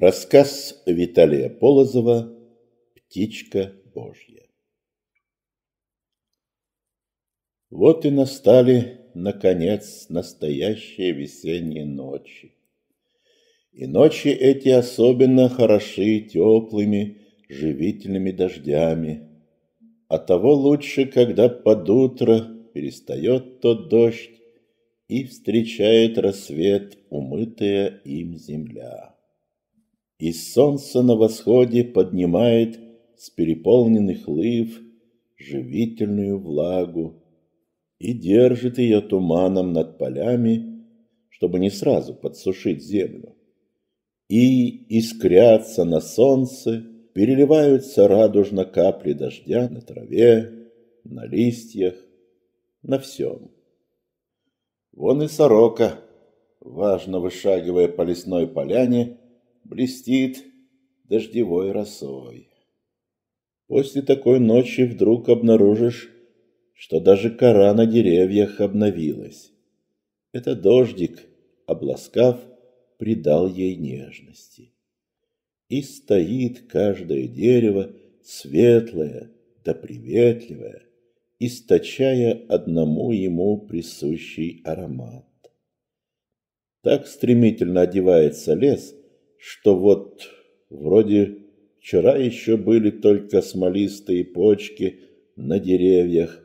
Рассказ Виталия Полозова «Птичка Божья». Вот и настали, наконец, настоящие весенние ночи. И ночи эти особенно хороши теплыми, живительными дождями. А того лучше, когда под утро перестает тот дождь и встречает рассвет, умытая им земля и солнце на восходе поднимает с переполненных лыв живительную влагу и держит ее туманом над полями, чтобы не сразу подсушить землю. И искрятся на солнце, переливаются радужно капли дождя на траве, на листьях, на всем. Вон и сорока, важно вышагивая по лесной поляне, блестит дождевой росой. После такой ночи вдруг обнаружишь, что даже кора на деревьях обновилась. Это дождик, обласкав, придал ей нежности. И стоит каждое дерево светлое да приветливое, источая одному ему присущий аромат. Так стремительно одевается лес, что вот вроде вчера еще были только смолистые почки на деревьях,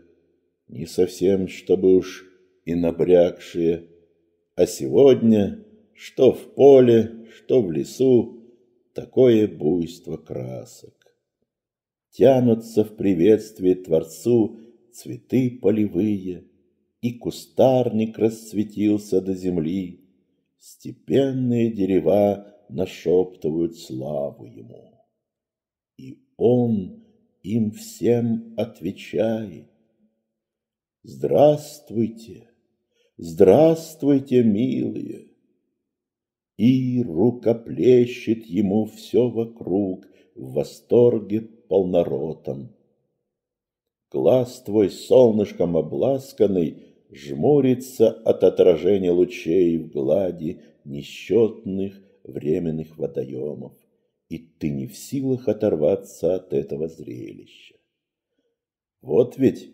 не совсем, чтобы уж и набрякшие, а сегодня, что в поле, что в лесу, такое буйство красок. Тянутся в приветствии Творцу цветы полевые, и кустарник расцветился до земли, степенные дерева нашептывают славу ему. И он им всем отвечает. Здравствуйте, здравствуйте, милые! И рукоплещет ему все вокруг в восторге полноротом. Глаз твой солнышком обласканный жмурится от отражения лучей в глади несчетных временных водоемов, и ты не в силах оторваться от этого зрелища. Вот ведь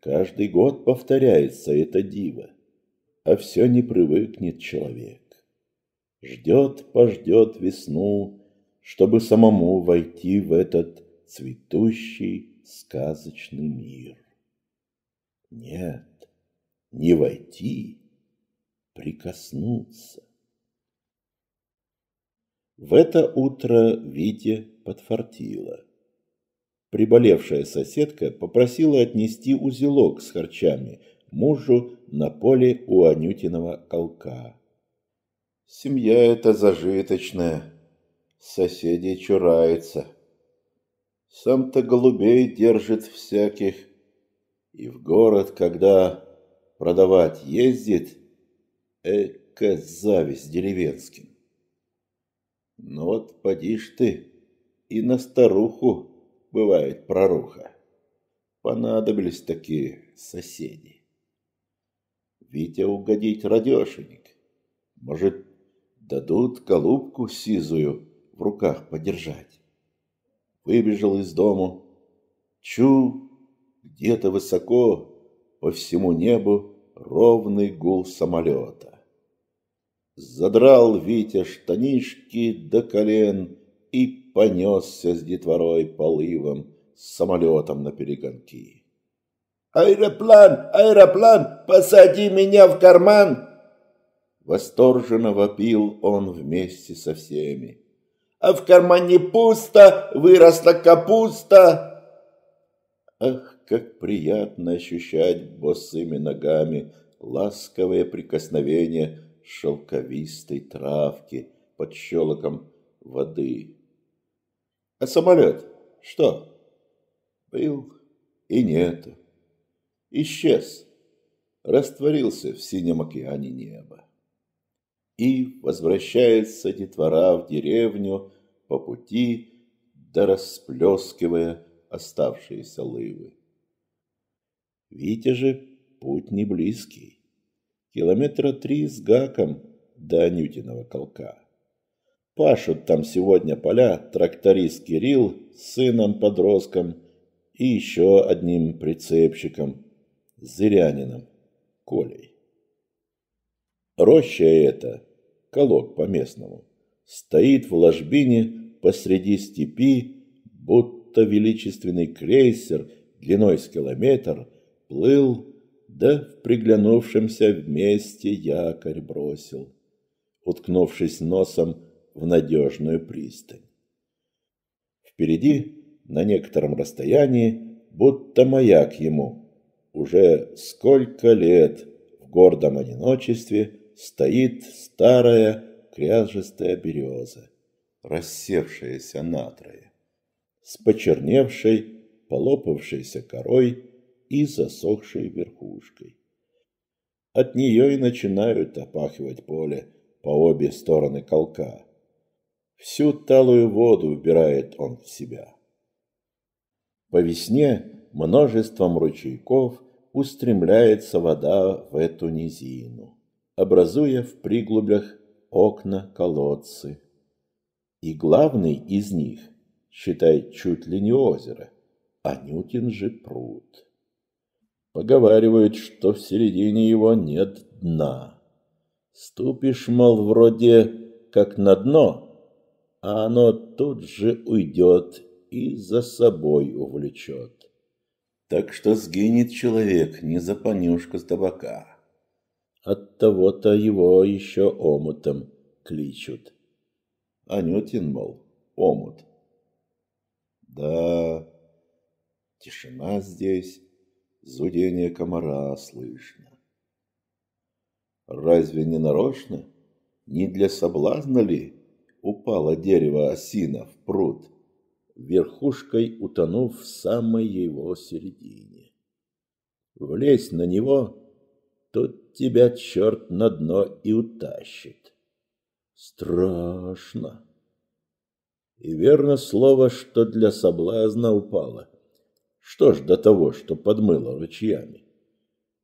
каждый год повторяется это диво, а все не привыкнет человек. Ждет, пождет весну, чтобы самому войти в этот цветущий сказочный мир. Нет, не войти, прикоснуться. В это утро Вите подфартило. Приболевшая соседка попросила отнести узелок с харчами мужу на поле у Анютиного колка. «Семья эта зажиточная, соседи чураются. Сам-то голубей держит всяких, и в город, когда продавать ездит, эко зависть деревенским. Но ну вот поди ж ты, и на старуху бывает проруха. Понадобились такие соседи. Витя угодить радешенек. Может, дадут голубку сизую в руках подержать. Выбежал из дому. Чу, где-то высоко, по всему небу ровный гул самолета. Задрал Витя штанишки до колен и понесся с детворой полывом, с самолетом на перегонки. «Аэроплан! Аэроплан! Посади меня в карман!» Восторженно вопил он вместе со всеми. «А в кармане пусто, выросла капуста!» Ах, как приятно ощущать босыми ногами ласковое прикосновение шелковистой травки под щелоком воды. А самолет? Что? Был и нету. Исчез. Растворился в синем океане неба. И возвращается детвора в деревню по пути, да расплескивая оставшиеся лывы. Витя же путь не близкий. Километра три с гаком до Анютиного колка. Пашут там сегодня поля тракторист Кирилл с сыном-подростком и еще одним прицепщиком, зырянином Колей. Роща эта, колок по-местному, стоит в ложбине посреди степи, будто величественный крейсер длиной с километр плыл да в приглянувшемся вместе якорь бросил, уткнувшись носом в надежную пристань. Впереди, на некотором расстоянии, будто маяк ему, уже сколько лет в гордом одиночестве стоит старая кряжестая береза, рассевшаяся натрое, с почерневшей, полопавшейся корой и засохшей верхушкой. От нее и начинают опахивать поле по обе стороны колка. Всю талую воду убирает он в себя. По весне множеством ручейков устремляется вода в эту низину, образуя в приглублях окна-колодцы. И главный из них, считай, чуть ли не озеро, Анютин же пруд. Поговаривают, что в середине его нет дна. Ступишь, мол, вроде как на дно, а оно тут же уйдет и за собой увлечет. Так что сгинет человек не за понюшку с табака. От того-то его еще омутом кличут. Анютин, мол, омут. Да, тишина здесь, зудение комара слышно. Разве не нарочно, не для соблазна ли упало дерево осина в пруд, верхушкой утонув в самой его середине? Влезь на него, тут тебя черт на дно и утащит. Страшно. И верно слово, что для соблазна упало. Что ж до того, что подмыло ручьями?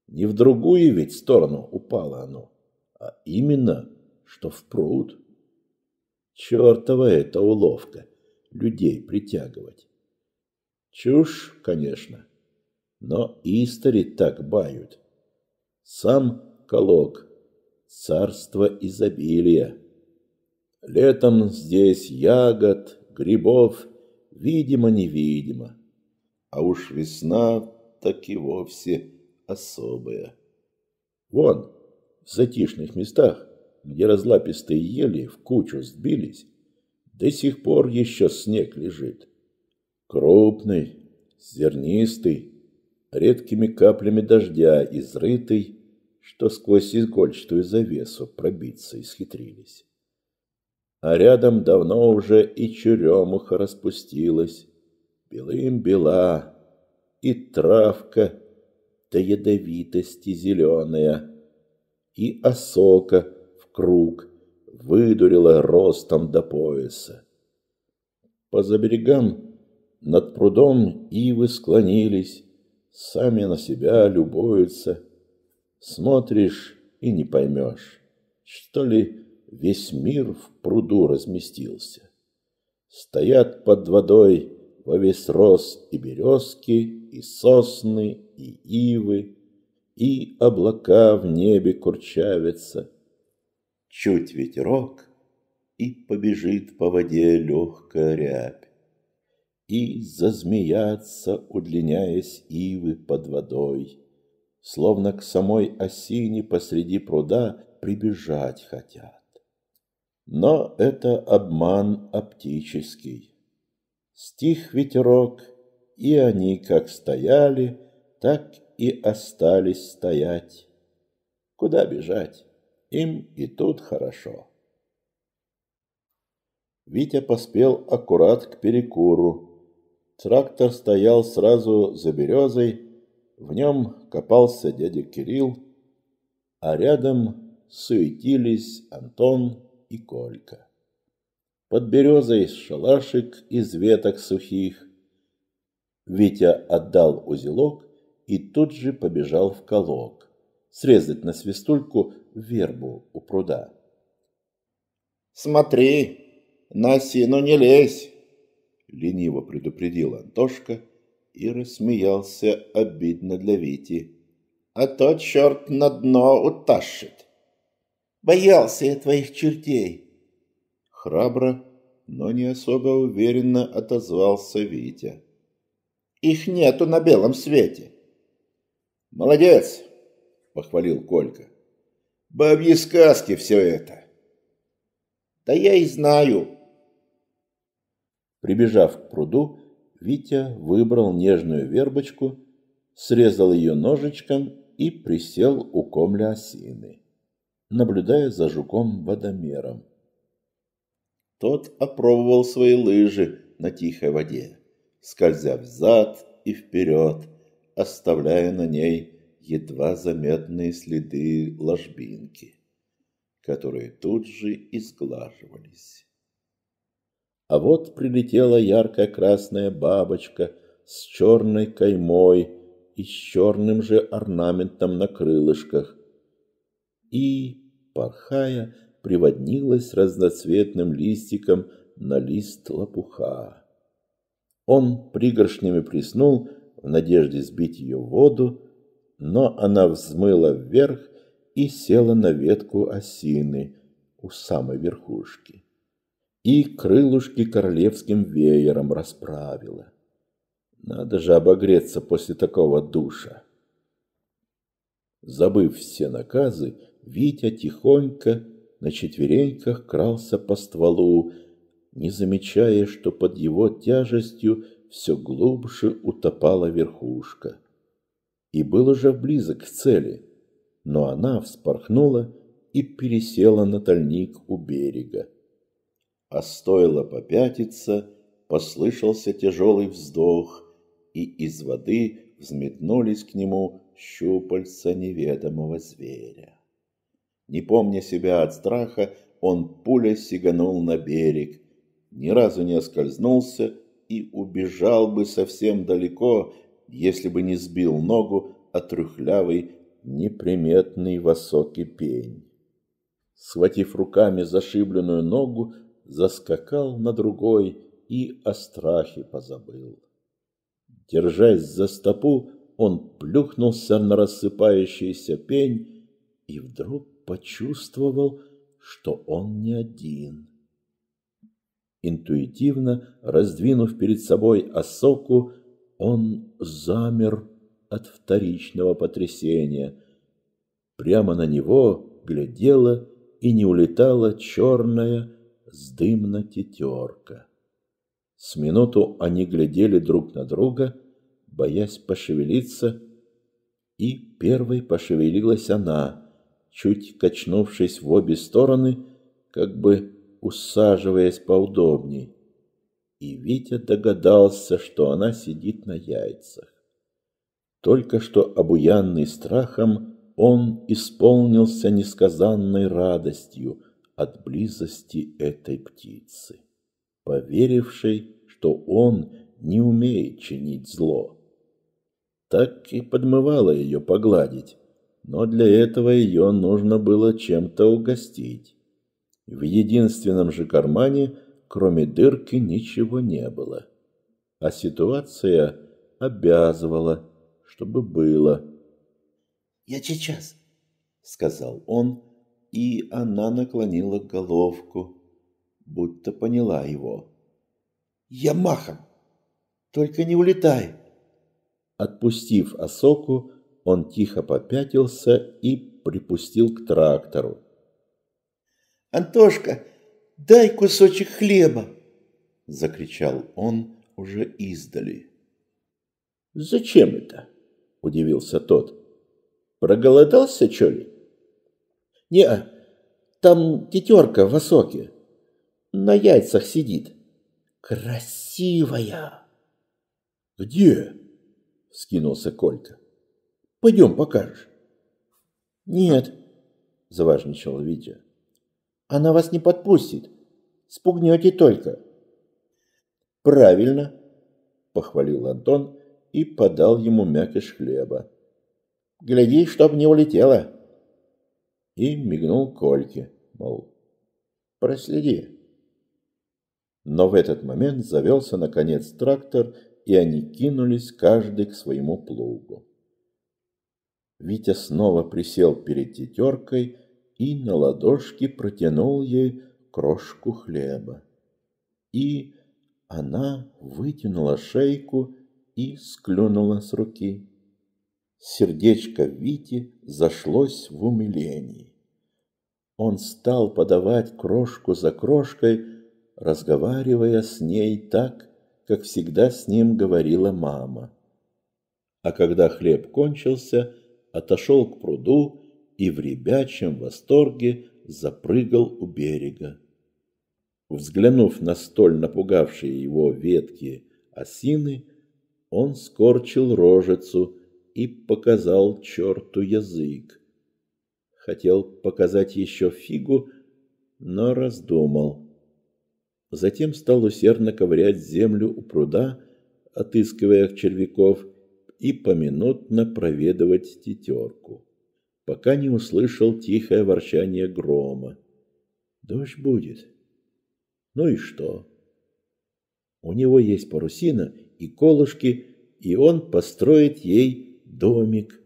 Не в другую ведь сторону упало оно, а именно, что в пруд. Чертова эта уловка – людей притягивать. Чушь, конечно, но истори так бают. Сам колок – царство изобилия. Летом здесь ягод, грибов, видимо-невидимо а уж весна так и вовсе особая. Вон, в затишных местах, где разлапистые ели в кучу сбились, до сих пор еще снег лежит. Крупный, зернистый, редкими каплями дождя изрытый, что сквозь изгольчатую завесу пробиться исхитрились. А рядом давно уже и черемуха распустилась, белым бела, и травка до ядовитости зеленая, и осока в круг выдурила ростом до пояса. По заберегам над прудом ивы склонились, сами на себя любуются. Смотришь и не поймешь, что ли весь мир в пруду разместился. Стоят под водой во весь рост и березки, и сосны, и ивы, и облака в небе курчавятся. Чуть ветерок, и побежит по воде легкая рябь, и зазмеятся, удлиняясь ивы под водой, словно к самой осине посреди пруда прибежать хотят. Но это обман оптический. Стих ветерок, и они как стояли, так и остались стоять. Куда бежать? Им и тут хорошо. Витя поспел аккурат к перекуру. Трактор стоял сразу за березой, в нем копался дядя Кирилл, а рядом суетились Антон и Колька под березой шалашик из веток сухих. Витя отдал узелок и тут же побежал в колок, срезать на свистульку вербу у пруда. «Смотри, на сину не лезь!» – лениво предупредил Антошка и рассмеялся обидно для Вити. «А то черт на дно утащит!» «Боялся я твоих чертей!» Храбро, но не особо уверенно отозвался Витя. «Их нету на белом свете!» «Молодец!» – похвалил Колька. «Бабьи сказки все это!» «Да я и знаю!» Прибежав к пруду, Витя выбрал нежную вербочку, срезал ее ножичком и присел у комля осины, наблюдая за жуком-водомером. Тот опробовал свои лыжи на тихой воде, скользя взад и вперед, оставляя на ней едва заметные следы ложбинки, которые тут же изглаживались. А вот прилетела ярко-красная бабочка с черной каймой и с черным же орнаментом на крылышках. И, порхая, приводнилась разноцветным листиком на лист лопуха. Он пригоршнями приснул в надежде сбить ее в воду, но она взмыла вверх и села на ветку осины у самой верхушки и крылышки королевским веером расправила. Надо же обогреться после такого душа. Забыв все наказы, Витя тихонько на четвереньках крался по стволу, не замечая, что под его тяжестью все глубже утопала верхушка. И был уже близок к цели, но она вспорхнула и пересела на тальник у берега. А стоило попятиться, послышался тяжелый вздох, и из воды взметнулись к нему щупальца неведомого зверя. Не помня себя от страха, он пуля сиганул на берег. Ни разу не оскользнулся и убежал бы совсем далеко, если бы не сбил ногу от трюхлявый, неприметный высокий пень. Схватив руками зашибленную ногу, заскакал на другой и о страхе позабыл. Держась за стопу, он плюхнулся на рассыпающийся пень и вдруг почувствовал, что он не один. Интуитивно, раздвинув перед собой осоку, он замер от вторичного потрясения. Прямо на него глядела и не улетала черная с дымно тетерка. С минуту они глядели друг на друга, боясь пошевелиться, и первой пошевелилась она – чуть качнувшись в обе стороны, как бы усаживаясь поудобней. И Витя догадался, что она сидит на яйцах. Только что обуянный страхом, он исполнился несказанной радостью от близости этой птицы, поверившей, что он не умеет чинить зло. Так и подмывало ее погладить, но для этого ее нужно было чем-то угостить. В единственном же кармане, кроме дырки, ничего не было. А ситуация обязывала, чтобы было. «Я сейчас», — сказал он, и она наклонила головку, будто поняла его. «Я махом! Только не улетай!» Отпустив Осоку, он тихо попятился и припустил к трактору. «Антошка, дай кусочек хлеба!» – закричал он уже издали. «Зачем это?» – удивился тот. «Проголодался, чё ли?» не а там тетерка в осоке. На яйцах сидит. Красивая!» «Где?» – скинулся Колька. Пойдем, покажешь». «Нет», – заважничал Витя. «Она вас не подпустит. Спугнете только». «Правильно», – похвалил Антон и подал ему мякиш хлеба. «Гляди, чтоб не улетела». И мигнул Кольке, мол, «Проследи». Но в этот момент завелся наконец трактор, и они кинулись каждый к своему плугу. Витя снова присел перед тетеркой и на ладошке протянул ей крошку хлеба. И она вытянула шейку и склюнула с руки. Сердечко Вити зашлось в умилении. Он стал подавать крошку за крошкой, разговаривая с ней так, как всегда с ним говорила мама. А когда хлеб кончился, отошел к пруду и в ребячьем восторге запрыгал у берега. Взглянув на столь напугавшие его ветки осины, он скорчил рожицу и показал чёрту язык. Хотел показать ещё фигу, но раздумал. Затем стал усердно ковырять землю у пруда, отыскивая червяков, и поминутно проведывать тетерку, пока не услышал тихое ворчание грома. Дождь будет. Ну и что? У него есть парусина и колышки, и он построит ей домик.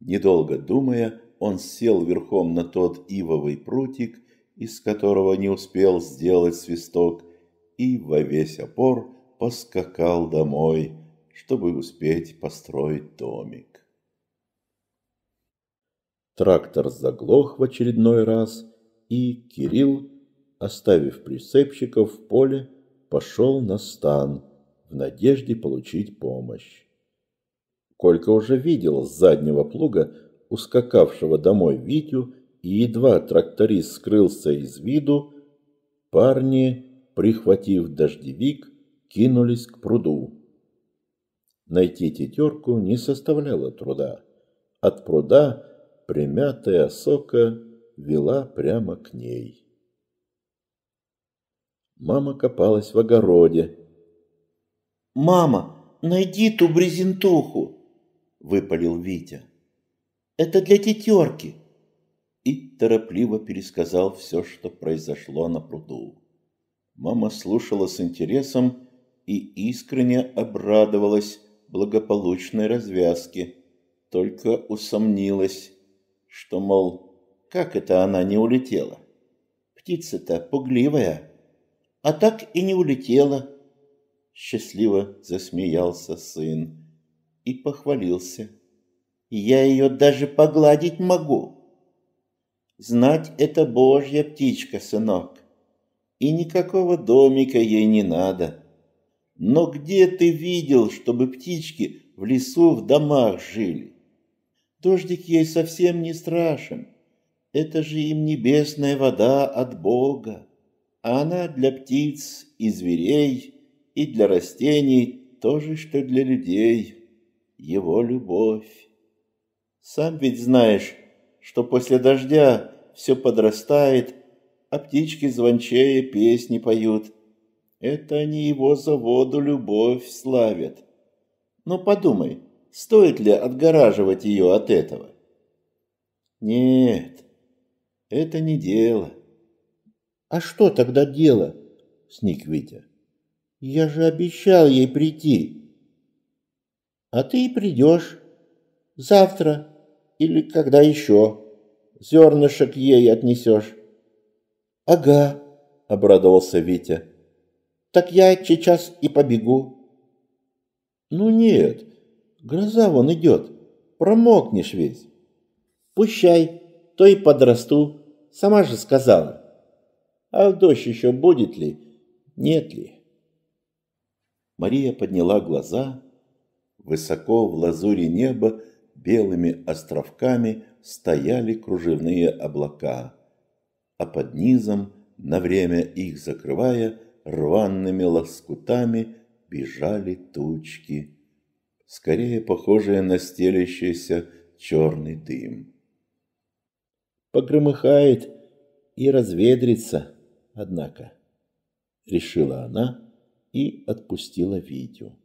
Недолго думая, он сел верхом на тот ивовый прутик, из которого не успел сделать свисток, и во весь опор поскакал домой, чтобы успеть построить домик. Трактор заглох в очередной раз, и Кирилл, оставив прицепщиков в поле, пошел на стан в надежде получить помощь. Колька уже видел с заднего плуга ускакавшего домой Витю, и едва тракторист скрылся из виду, парни, прихватив дождевик, кинулись к пруду. Найти тетерку не составляло труда. От пруда примятая сока вела прямо к ней. Мама копалась в огороде. «Мама, найди ту брезентуху!» – выпалил Витя. «Это для тетерки!» И торопливо пересказал все, что произошло на пруду. Мама слушала с интересом и искренне обрадовалась, благополучной развязки, только усомнилась, что, мол, как это она не улетела? Птица-то пугливая, а так и не улетела. Счастливо засмеялся сын и похвалился. Я ее даже погладить могу. Знать это божья птичка, сынок, и никакого домика ей не надо. Но где ты видел, чтобы птички в лесу, в домах жили? Дождик ей совсем не страшен. Это же им небесная вода от Бога. А она для птиц и зверей, и для растений то же, что для людей. Его любовь. Сам ведь знаешь, что после дождя все подрастает, а птички звончее песни поют, это они его заводу любовь славят. Но подумай, стоит ли отгораживать ее от этого? Нет, это не дело. А что тогда дело? Сник Витя. Я же обещал ей прийти. А ты и придешь. Завтра или когда еще. Зернышек ей отнесешь. Ага, обрадовался Витя. Так я сейчас и побегу. Ну нет, гроза вон идет, промокнешь весь. Пущай, то и подрасту, сама же сказала. А дождь еще будет ли, нет ли? Мария подняла глаза. Высоко в лазуре неба белыми островками стояли кружевные облака, а под низом, на время их закрывая, рваными лоскутами бежали тучки, скорее похожие на стелящийся черный дым. Погромыхает и разведрится, однако, решила она и отпустила видео.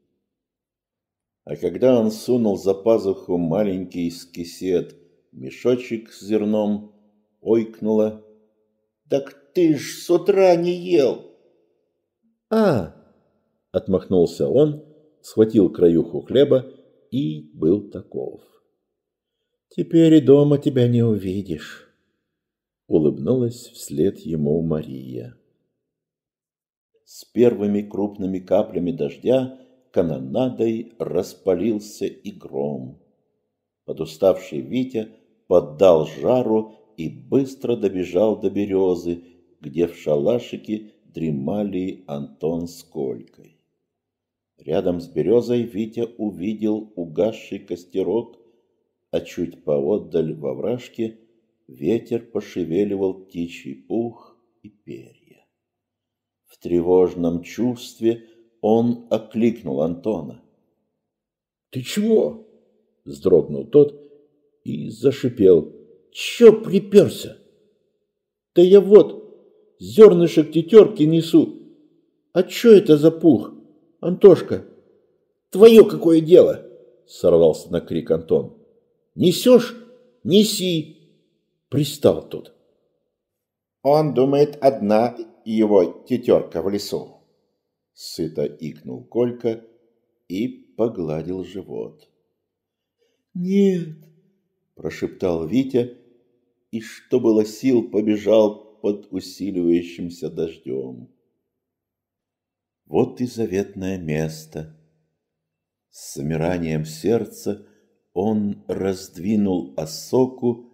А когда он сунул за пазуху маленький скисет, мешочек с зерном, ойкнула. «Так ты ж с утра не ел!» Отмахнулся он, схватил краюху хлеба и был таков. «Теперь и дома тебя не увидишь», — улыбнулась вслед ему Мария. С первыми крупными каплями дождя канонадой распалился и гром. Подуставший Витя поддал жару и быстро добежал до березы, где в шалашике дремали Антон с Колькой. Рядом с березой Витя увидел угасший костерок, а чуть поотдаль во вражке ветер пошевеливал птичий пух и перья. В тревожном чувстве он окликнул Антона. «Ты чего?» — вздрогнул тот и зашипел. «Чё приперся?» «Да я вот зернышек тетерки несу. А чё это за пух?» «Антошка, твое какое дело!» – сорвался на крик Антон. «Несешь? Неси!» Пристал тот. «Он думает, одна его тетерка в лесу!» Сыто икнул Колька и погладил живот. «Нет!» – прошептал Витя, и, что было сил, побежал под усиливающимся дождем вот и заветное место. С замиранием сердца он раздвинул осоку,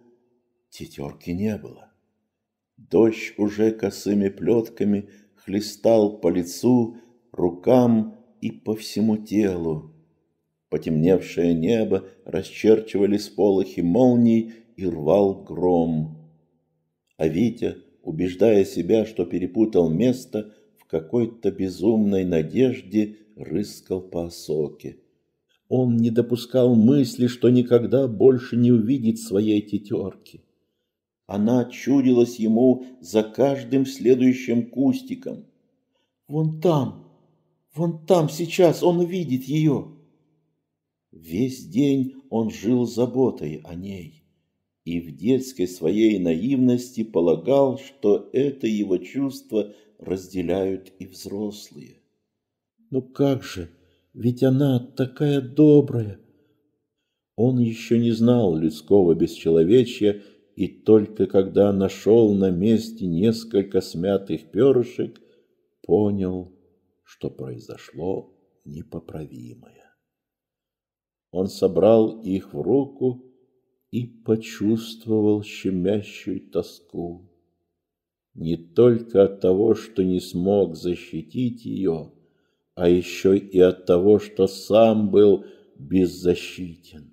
тетерки не было. Дождь уже косыми плетками хлестал по лицу, рукам и по всему телу. Потемневшее небо расчерчивали сполохи молний и рвал гром. А Витя, убеждая себя, что перепутал место, какой-то безумной надежде рыскал по осоке. Он не допускал мысли, что никогда больше не увидит своей тетерки. Она чудилась ему за каждым следующим кустиком. «Вон там! Вон там сейчас он увидит ее!» Весь день он жил заботой о ней и в детской своей наивности полагал, что это его чувство разделяют и взрослые. Но «Ну как же, ведь она такая добрая!» Он еще не знал людского бесчеловечья, и только когда нашел на месте несколько смятых перышек, понял, что произошло непоправимое. Он собрал их в руку и почувствовал щемящую тоску не только от того, что не смог защитить ее, а еще и от того, что сам был беззащитен.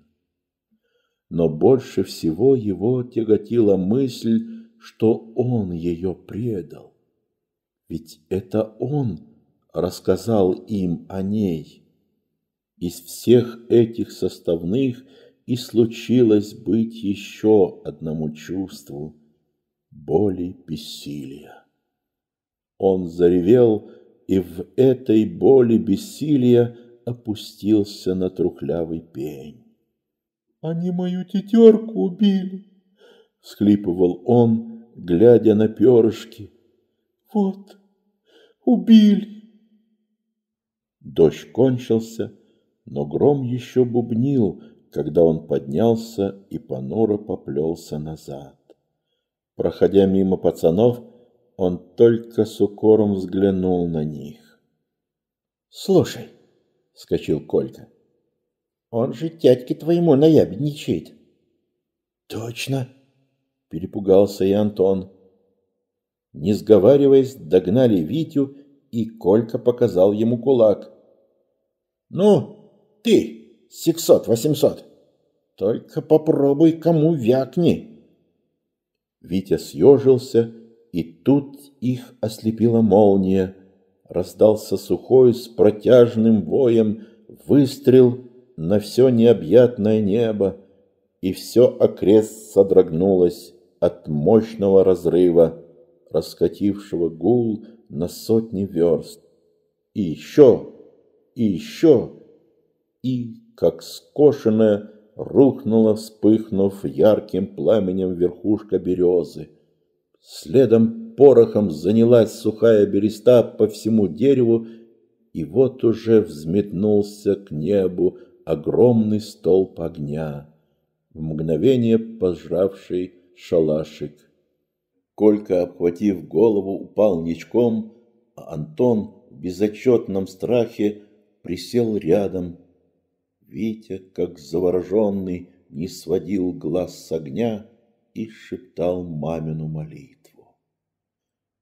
Но больше всего его тяготила мысль, что он ее предал. Ведь это он рассказал им о ней. Из всех этих составных и случилось быть еще одному чувству – боли бессилия. Он заревел и в этой боли бессилия опустился на трухлявый пень. «Они мою тетерку убили!» — схлипывал он, глядя на перышки. «Вот, убили!» Дождь кончился, но гром еще бубнил, когда он поднялся и понуро поплелся назад. Проходя мимо пацанов, он только с укором взглянул на них. «Слушай», — скочил Колька, — «он же тядьке твоему наябедничает». «Точно», — перепугался и Антон. Не сговариваясь, догнали Витю, и Колька показал ему кулак. «Ну, ты, сексот, восемьсот, только попробуй кому вякни!» Витя съежился, и тут их ослепила молния. Раздался сухой с протяжным воем выстрел на все необъятное небо, и все окрест содрогнулось от мощного разрыва, раскатившего гул на сотни верст. И еще, и еще, и, как скошенное, рухнула, вспыхнув ярким пламенем верхушка березы. Следом порохом занялась сухая береста по всему дереву, и вот уже взметнулся к небу огромный столб огня, в мгновение пожравший шалашик. Колька, обхватив голову, упал ничком, а Антон в безотчетном страхе присел рядом, Витя, как завороженный, не сводил глаз с огня и шептал мамину молитву.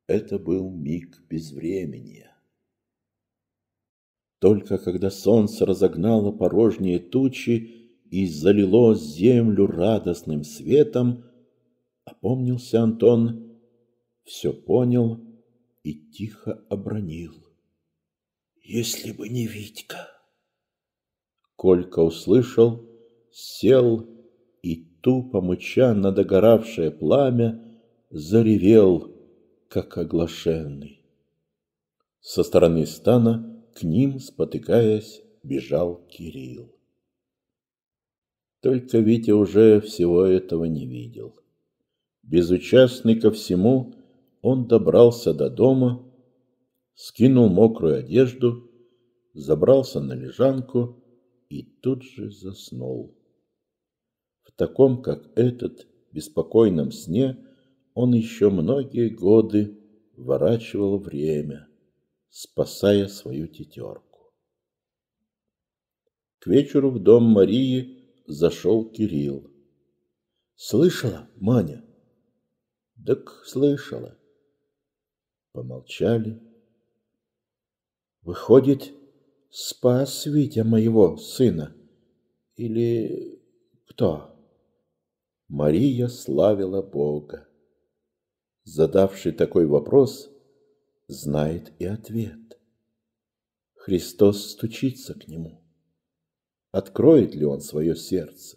Это был миг безвременья. Только когда солнце разогнало порожние тучи и залило землю радостным светом, опомнился Антон, все понял и тихо обронил. «Если бы не Витька!» Колька услышал, сел и, тупо мыча на догоравшее пламя, заревел, как оглашенный. Со стороны стана к ним, спотыкаясь, бежал Кирилл. Только Витя уже всего этого не видел. Безучастный ко всему, он добрался до дома, скинул мокрую одежду, забрался на лежанку и тут же заснул. В таком, как этот, беспокойном сне он еще многие годы ворачивал время, спасая свою тетерку. К вечеру в дом Марии зашел Кирилл. «Слышала, Маня?» «Так слышала». Помолчали. «Выходит, спас Витя моего сына? Или кто? Мария славила Бога. Задавший такой вопрос знает и ответ. Христос стучится к нему. Откроет ли он свое сердце?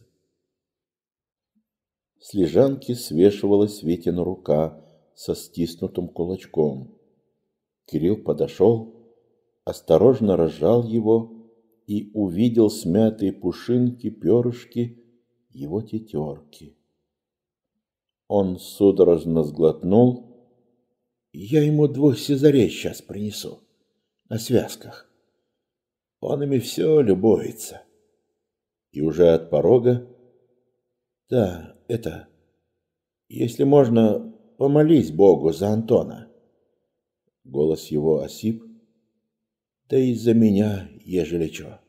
С лежанки свешивалась Витина рука со стиснутым кулачком. Кирилл подошел осторожно разжал его и увидел смятые пушинки, перышки его тетерки. Он судорожно сглотнул. «Я ему двух сезарей сейчас принесу, на связках. Он ими все любуется». И уже от порога «Да, это... Если можно, помолись Богу за Антона». Голос его осип, да из-за меня, ежели чего.